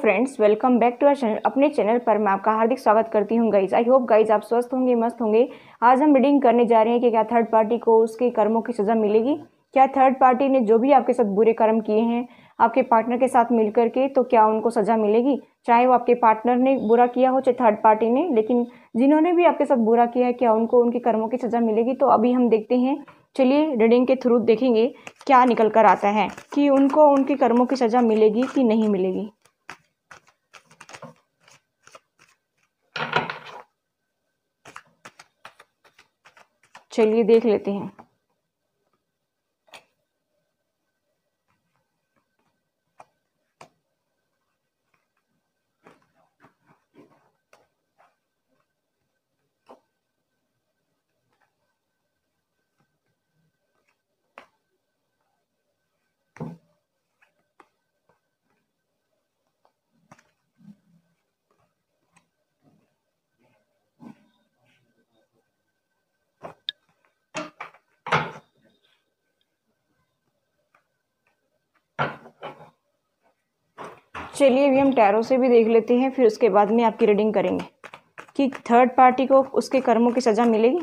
friends welcome back to our channel अपने channel पर मैं आपका हार्दिक स्वागत करती हूँ गाइज आई होप गाइज आप स्वस्थ होंगे मस्त होंगे आज हम रीडिंग करने जा रहे हैं कि क्या थर्ड पार्टी को उसके कर्मों की सज़ा मिलेगी क्या थर्ड पार्टी ने जो भी आपके साथ बुरे कर्म किए हैं आपके पार्टनर के साथ मिल के तो क्या उनको सज़ा मिलेगी चाहे वो आपके पार्टनर ने बुरा किया हो चाहे थर्ड पार्टी ने लेकिन जिन्होंने भी आपके साथ बुरा किया है क्या उनको उनके कर्मों की सज़ा मिलेगी तो अभी हम देखते हैं चलिए रीडिंग के थ्रू देखेंगे क्या निकल कर आता है कि उनको उनके कर्मों की सज़ा मिलेगी कि नहीं मिलेगी चलिए देख लेते हैं चलिए अभी हम टैरो से भी देख लेते हैं फिर उसके बाद में आपकी रीडिंग करेंगे कि थर्ड पार्टी को उसके कर्मों की सज़ा मिलेगी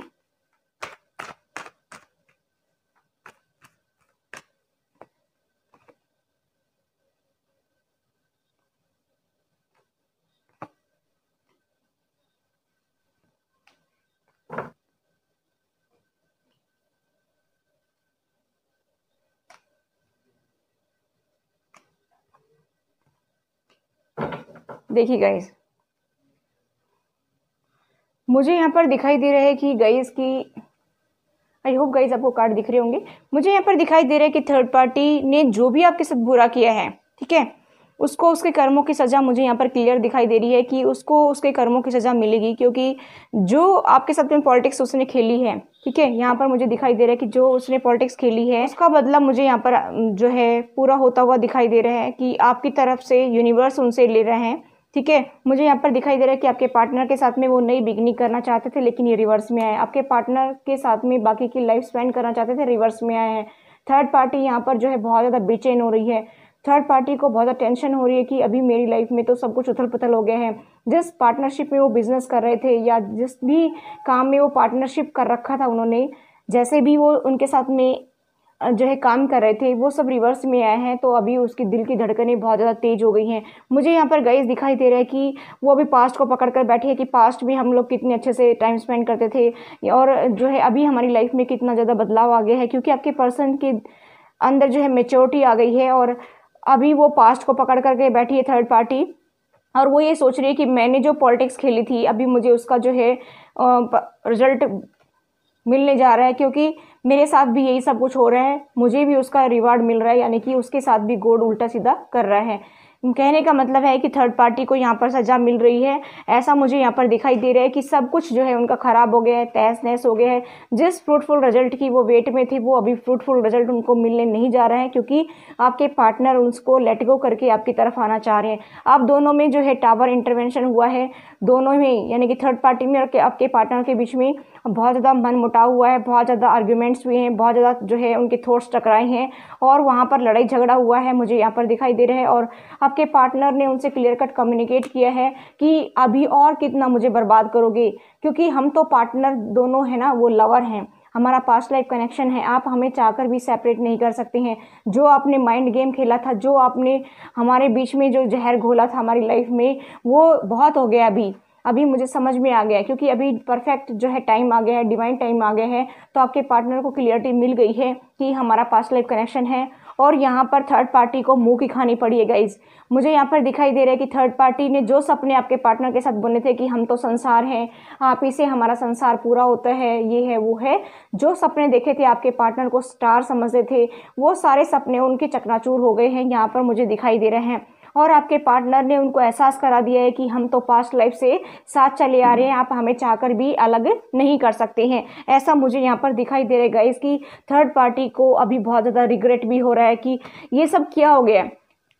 देखिए गाइस मुझे यहाँ पर दिखाई दे रहा है कि गाइस की आई होप गाइस आपको कार्ड दिख रहे होंगे मुझे यहाँ पर दिखाई दे रहा है कि थर्ड पार्टी ने जो भी आपके साथ बुरा किया है ठीक है उसको उसके कर्मों की सज़ा मुझे यहाँ पर क्लियर दिखाई दे रही है कि उसको उसके कर्मों की सज़ा मिलेगी क्योंकि जो आपके साथ में पॉलिटिक्स उसने खेली है ठीक है यहाँ पर मुझे दिखाई दे रहा है कि जो उसने पॉलिटिक्स खेली है उसका बदला मुझे यहाँ पर जो है पूरा होता हुआ दिखाई दे रहा है कि आपकी तरफ से यूनिवर्स उनसे ले रहे हैं ठीक है मुझे यहाँ पर दिखाई दे रहा है कि आपके पार्टनर के साथ में वो नई बिगनिंग करना चाहते थे लेकिन ये रिवर्स में आए आपके पार्टनर के साथ में बाकी की लाइफ स्पेंड करना चाहते थे रिवर्स में आए हैं थर्ड पार्टी यहाँ पर जो है बहुत ज़्यादा बेचैन हो रही है थर्ड पार्टी को बहुत ज़्यादा टेंशन हो रही है कि अभी मेरी लाइफ में तो सब कुछ उथल पुथल हो गया है जिस पार्टनरशिप में वो बिज़नेस कर रहे थे या जिस भी काम में वो पार्टनरशिप कर रखा था उन्होंने जैसे भी वो उनके साथ में जो है काम कर रहे थे वो सब रिवर्स में आए हैं तो अभी उसके दिल की धड़कनें बहुत ज़्यादा तेज़ हो गई हैं मुझे यहाँ पर गईस दिखाई दे रहा है कि वो अभी पास्ट को पकड़ कर बैठी है कि पास्ट में हम लोग कितने अच्छे से टाइम स्पेंड करते थे और जो है अभी हमारी लाइफ में कितना ज़्यादा बदलाव आ गया है क्योंकि आपके पर्सन के अंदर जो है मेच्योरिटी आ गई है और अभी वो पास्ट को पकड़ करके बैठी है थर्ड पार्टी और वो ये सोच रही है कि मैंने जो पॉलिटिक्स खेली थी अभी मुझे उसका जो है रिजल्ट मिलने जा रहा है क्योंकि मेरे साथ भी यही सब कुछ हो रहा है मुझे भी उसका रिवार्ड मिल रहा है यानी कि उसके साथ भी गोड उल्टा सीधा कर रहा है कहने का मतलब है कि थर्ड पार्टी को यहाँ पर सज़ा मिल रही है ऐसा मुझे यहाँ पर दिखाई दे रहा है कि सब कुछ जो है उनका ख़राब हो गया है तहस नहस हो गया है जिस फ्रूटफुल रिजल्ट की वो वेट में थी वो अभी फ्रूटफुल रिजल्ट उनको मिलने नहीं जा रहा है क्योंकि आपके पार्टनर उसको लेट गो करके आपकी तरफ आना चाह रहे हैं आप दोनों में जो है टावर इंटरवेंशन हुआ है दोनों में यानी कि थर्ड पार्टी में और आपके पार्टनर के बीच में बहुत ज़्यादा मन मुटाव हुआ है बहुत ज़्यादा आर्ग्यूमेंट्स हुए हैं बहुत ज़्यादा जो है उनके थॉट्स टकराए हैं और वहाँ पर लड़ाई झगड़ा हुआ है मुझे यहाँ पर दिखाई दे रहा है और आपके पार्टनर ने उनसे क्लियर कट कम्युनिकेट किया है कि अभी और कितना मुझे बर्बाद करोगे क्योंकि हम तो पार्टनर दोनों हैं ना वो लवर हैं हमारा पास्ट लाइफ कनेक्शन है आप हमें चाहकर भी सेपरेट नहीं कर सकते हैं जो आपने माइंड गेम खेला था जो आपने हमारे बीच में जो जहर घोला था हमारी लाइफ में वो बहुत हो गया अभी अभी मुझे समझ में आ गया है क्योंकि अभी परफेक्ट जो है टाइम आ गया है डिवाइन टाइम आ गया है तो आपके पार्टनर को क्लियरिटी मिल गई है कि हमारा पास्ट लाइफ कनेक्शन है और यहाँ पर थर्ड पार्टी को मुंह की खानी पड़ी है गाइज मुझे यहाँ पर दिखाई दे रहा है कि थर्ड पार्टी ने जो सपने आपके पार्टनर के साथ बुने थे कि हम तो संसार हैं आप ही से हमारा संसार पूरा होता है ये है वो है जो सपने देखे थे आपके पार्टनर को स्टार समझते थे वो सारे सपने उनके चकनाचूर हो गए हैं यहाँ पर मुझे दिखाई दे रहे हैं और आपके पार्टनर ने उनको एहसास करा दिया है कि हम तो पास्ट लाइफ से साथ चले आ रहे हैं आप हमें चाहकर भी अलग नहीं कर सकते हैं ऐसा मुझे यहाँ पर दिखाई दे रहा है थर्ड पार्टी को अभी बहुत ज़्यादा रिग्रेट भी हो रहा है कि ये सब क्या हो गया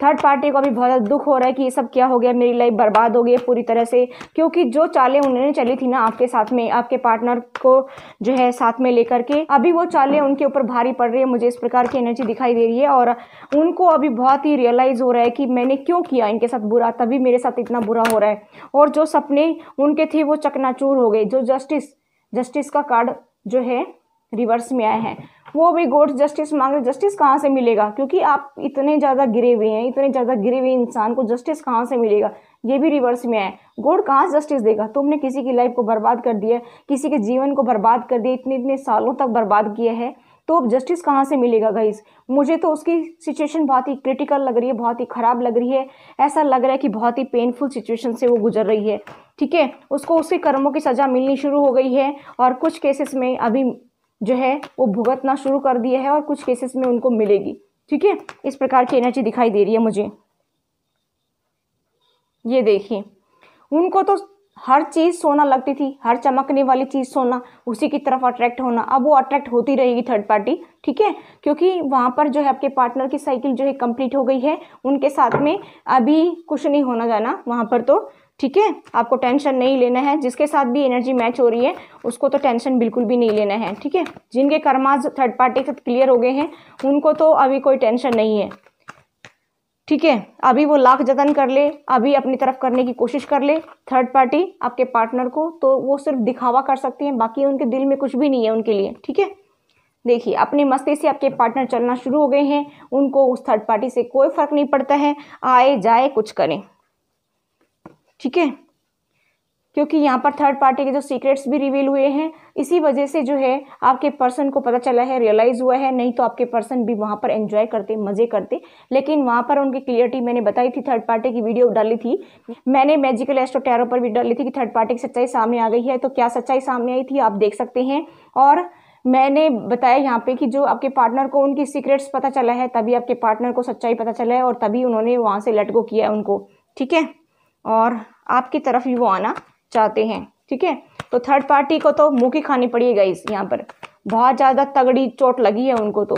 थर्ड पार्टी को भी बहुत दुख हो रहा है कि ये सब क्या हो गया मेरी लाइफ बर्बाद हो गई पूरी तरह से क्योंकि जो चालें उन्होंने चली थी ना आपके साथ में आपके पार्टनर को जो है साथ में लेकर के अभी वो चालें उनके ऊपर भारी पड़ रही है मुझे इस प्रकार की एनर्जी दिखाई दे रही है और उनको अभी बहुत ही रियलाइज़ हो रहा है कि मैंने क्यों किया इनके साथ बुरा तभी मेरे साथ इतना बुरा हो रहा है और जो सपने उनके थे वो चकनाचूर हो गए जो जस्टिस जस्टिस का कार्ड जो है रिवर्स में आए हैं वो भी गोड्स जस्टिस मांग रहे जस्टिस कहाँ से मिलेगा क्योंकि आप इतने ज़्यादा गिरे हुए हैं इतने ज़्यादा गिरे हुए इंसान को जस्टिस कहाँ से मिलेगा ये भी रिवर्स में आए गोड कहाँ से जस्टिस देगा तुमने किसी की लाइफ को बर्बाद कर दिया किसी के जीवन को बर्बाद कर दिया इतने इतने सालों तक बर्बाद किया है तो अब जस्टिस कहाँ से मिलेगा गाइस मुझे तो उसकी सिचुएशन बहुत ही क्रिटिकल लग रही है बहुत ही ख़राब लग रही है ऐसा लग रहा है कि बहुत ही पेनफुल सिचुएशन से वो गुजर रही है ठीक है उसको उसके कर्मों की सज़ा मिलनी शुरू हो गई है और कुछ केसेस में अभी जो है वो भुगतना शुरू कर दिए है और कुछ केसेस में उनको मिलेगी ठीक है इस प्रकार की एनर्जी दिखाई दे रही है मुझे ये देखिए उनको तो हर चीज़ सोना लगती थी हर चमकने वाली चीज़ सोना उसी की तरफ अट्रैक्ट होना अब वो अट्रैक्ट होती रहेगी थर्ड पार्टी ठीक है क्योंकि वहाँ पर जो है आपके पार्टनर की साइकिल जो है कंप्लीट हो गई है उनके साथ में अभी कुछ नहीं होना जाना वहाँ पर तो ठीक है आपको टेंशन नहीं लेना है जिसके साथ भी एनर्जी मैच हो रही है उसको तो टेंशन बिल्कुल भी नहीं लेना है ठीक है जिनके कर्माज थर्ड पार्टी के साथ क्लियर हो गए हैं उनको तो अभी कोई टेंशन नहीं है ठीक है अभी वो लाख जतन कर ले अभी अपनी तरफ करने की कोशिश कर ले थर्ड पार्टी आपके पार्टनर को तो वो सिर्फ दिखावा कर सकती हैं बाकी उनके दिल में कुछ भी नहीं है उनके लिए ठीक है देखिए अपनी मस्ती से आपके पार्टनर चलना शुरू हो गए हैं उनको उस थर्ड पार्टी से कोई फर्क नहीं पड़ता है आए जाए कुछ करें ठीक है क्योंकि यहाँ पर थर्ड पार्टी के जो सीक्रेट्स भी रिवील हुए हैं इसी वजह से जो है आपके पर्सन को पता चला है रियलाइज़ हुआ है नहीं तो आपके पर्सन भी वहाँ पर एंजॉय करते मज़े करते लेकिन वहाँ पर उनकी क्लियरिटी मैंने बताई थी थर्ड पार्टी की वीडियो डाली थी मैंने मैजिकल एस्ट्रो टैरो पर भी डाली थी कि थर्ड पार्टी की सच्चाई सामने आ गई है तो क्या सच्चाई सामने आई थी आप देख सकते हैं और मैंने बताया यहाँ पे कि जो आपके पार्टनर को उनकी सीक्रेट्स पता चला है तभी आपके पार्टनर को सच्चाई पता चला है और तभी उन्होंने वहाँ से लटको किया किया उनको ठीक है और आपकी तरफ ही वो आना चाहते हैं ठीक है तो थर्ड पार्टी को तो मुँह की खानी पड़ी है गाइस यहाँ पर बहुत ज़्यादा तगड़ी चोट लगी है उनको तो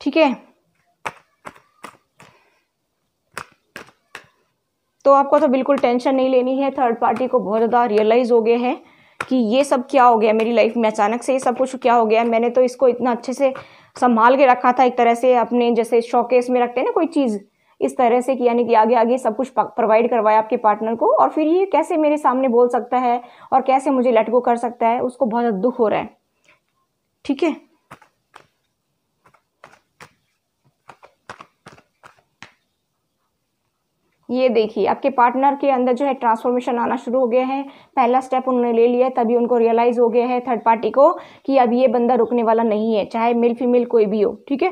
ठीक है तो आपको तो बिल्कुल टेंशन नहीं लेनी है थर्ड पार्टी को बहुत ज़्यादा रियलाइज़ हो गया है कि ये सब क्या हो गया मेरी लाइफ में अचानक से ये सब कुछ क्या हो गया मैंने तो इसको इतना अच्छे से संभाल के रखा था एक तरह से अपने जैसे शोकेस में रखते हैं ना कोई चीज़ इस तरह से कि यानी कि आगे आगे सब कुछ प्रोवाइड करवाया आपके पार्टनर को और फिर ये कैसे मेरे सामने बोल सकता है और कैसे मुझे लटको कर सकता है उसको बहुत दुख हो रहा है ठीक है ये देखिए आपके पार्टनर के अंदर जो है ट्रांसफॉर्मेशन आना शुरू हो गया है पहला स्टेप उन्होंने ले लिया तभी उनको रियलाइज़ हो गया है थर्ड पार्टी को कि अब ये बंदा रुकने वाला नहीं है चाहे मेल फीमेल कोई भी हो ठीक है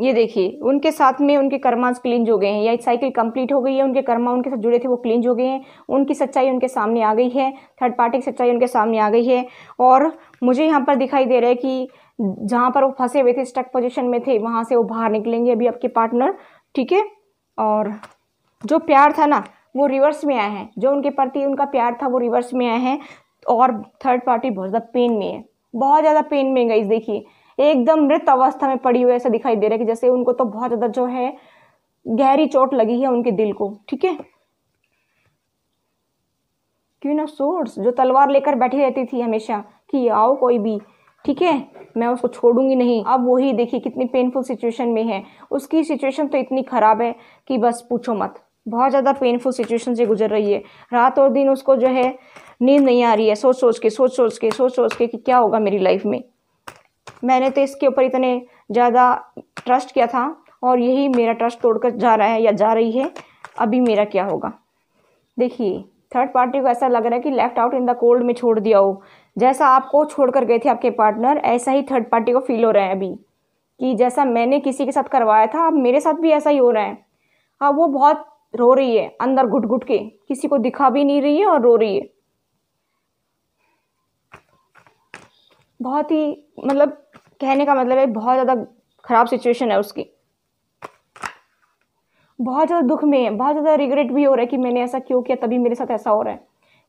ये देखिए उनके साथ में उनके कर्माज क्लींज हो गए हैं या साइकिल कंप्लीट हो गई है उनके कर्मा उनके साथ जुड़े थे वो क्लींज हो गए हैं उनकी सच्चाई उनके सामने आ गई है थर्ड पार्टी की सच्चाई उनके सामने आ गई है और मुझे यहाँ पर दिखाई दे रहा है कि जहाँ पर वो फंसे हुए थे स्टक पोजिशन में थे वहाँ से वो बाहर निकलेंगे अभी आपके पार्टनर ठीक है और जो प्यार था ना वो रिवर्स में आया है जो उनके प्रति उनका प्यार था वो रिवर्स में आया है और थर्ड पार्टी बहुत ज़्यादा पेन में है बहुत ज़्यादा पेन में गई देखिए एकदम मृत अवस्था में पड़ी हुई ऐसा दिखाई दे रहा है कि जैसे उनको तो बहुत ज़्यादा जो है गहरी चोट लगी है उनके दिल को ठीक है क्वीन ऑफ सोर्स जो तलवार लेकर बैठी रहती थी हमेशा कि आओ कोई भी ठीक है मैं उसको छोड़ूंगी नहीं अब वही देखिए कितनी पेनफुल सिचुएशन में है उसकी सिचुएशन तो इतनी ख़राब है कि बस पूछो मत बहुत ज़्यादा पेनफुल सिचुएशन से गुजर रही है रात और दिन उसको जो है नींद नहीं आ रही है सोच सोच के सोच सोच के सोच सोच के कि क्या होगा मेरी लाइफ में मैंने तो इसके ऊपर इतने ज़्यादा ट्रस्ट किया था और यही मेरा ट्रस्ट तोड़कर जा रहा है या जा रही है अभी मेरा क्या होगा देखिए थर्ड पार्टी को ऐसा लग रहा है कि left out in the cold में छोड़ दिया हो जैसा आपको छोड़ कर गए थे आपके पार्टनर ऐसा ही थर्ड पार्टी को फील हो रहा है अभी कि जैसा मैंने किसी के साथ करवाया था अब मेरे साथ भी ऐसा ही हो रहा है अब हाँ, वो बहुत रो रही है अंदर घुट घुट के किसी को दिखा भी नहीं रही है और रो रही है बहुत ही मतलब कहने का मतलब है बहुत ज़्यादा ख़राब सिचुएशन है उसकी बहुत ज़्यादा दुख में है बहुत ज़्यादा रिग्रेट भी हो रहा है कि मैंने ऐसा क्यों किया तभी मेरे साथ ऐसा हो रहा है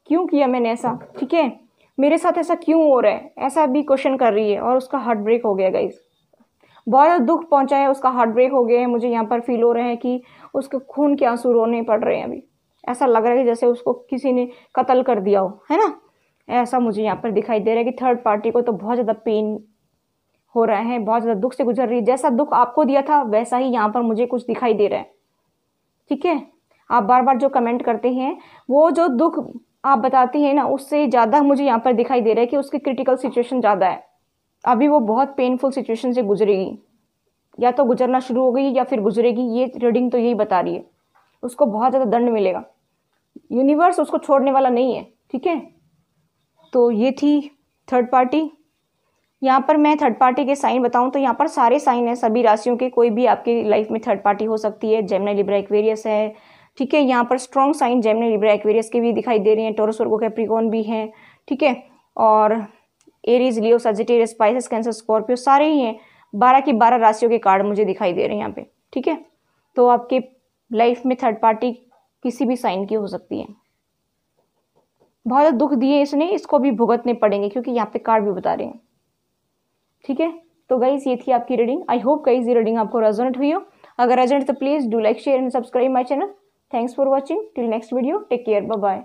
क्यों किया मैंने ऐसा ठीक है मेरे साथ ऐसा क्यों हो रहा है ऐसा भी क्वेश्चन कर रही है और उसका हार्ट ब्रेक हो गया गाइज बहुत ज़्यादा दुख पहुँचा है उसका हार्ट ब्रेक हो गया है मुझे यहाँ पर फील हो रहा है कि उसके खून के आंसू रोने पड़ रहे हैं अभी ऐसा लग रहा है कि जैसे उसको किसी ने कत्ल कर दिया हो है ना ऐसा मुझे यहाँ पर दिखाई दे रहा है कि थर्ड पार्टी को तो बहुत ज़्यादा पेन हो रहे हैं बहुत ज़्यादा दुख से गुजर रही है जैसा दुख आपको दिया था वैसा ही यहाँ पर मुझे कुछ दिखाई दे रहा है ठीक है आप बार बार जो कमेंट करते हैं वो जो दुख आप बताते हैं ना उससे ज़्यादा मुझे यहाँ पर दिखाई दे रहा है कि उसकी क्रिटिकल सिचुएशन ज़्यादा है अभी वो बहुत पेनफुल सिचुएशन से गुजरेगी या तो गुजरना शुरू हो गई या फिर गुजरेगी ये रीडिंग तो यही बता रही है उसको बहुत ज़्यादा दंड मिलेगा यूनिवर्स उसको छोड़ने वाला नहीं है ठीक है तो ये थी थर्ड पार्टी यहाँ पर मैं थर्ड पार्टी के साइन बताऊं तो यहाँ पर सारे साइन हैं सभी राशियों के कोई भी आपकी लाइफ में थर्ड पार्टी हो सकती है जेमना लिब्रा एक्वेरियस है ठीक है यहाँ पर strong sign Gemini Libra Aquarius के भी दिखाई दे रहे हैं टोरस वर्गो कैप्रिकॉन भी हैं ठीक है और Aries Leo Sagittarius Pisces Cancer Scorpio सारे ही हैं बारह की बारह राशियों के कार्ड मुझे दिखाई दे रहे हैं यहाँ पे ठीक है तो आपके लाइफ में थर्ड पार्टी किसी भी साइन की हो सकती है बहुत दुख दिए इसने इसको भी भुगतने पड़ेंगे क्योंकि यहाँ पे कार्ड भी बता रहे हैं ठीक है तो गाइज ये थी आपकी रीडिंग आई होप गाइज ये रीडिंग आपको रेजोनेट हुई हो अगर रेजोनेट तो please do like share and subscribe my channel thanks for watching till next video take care bye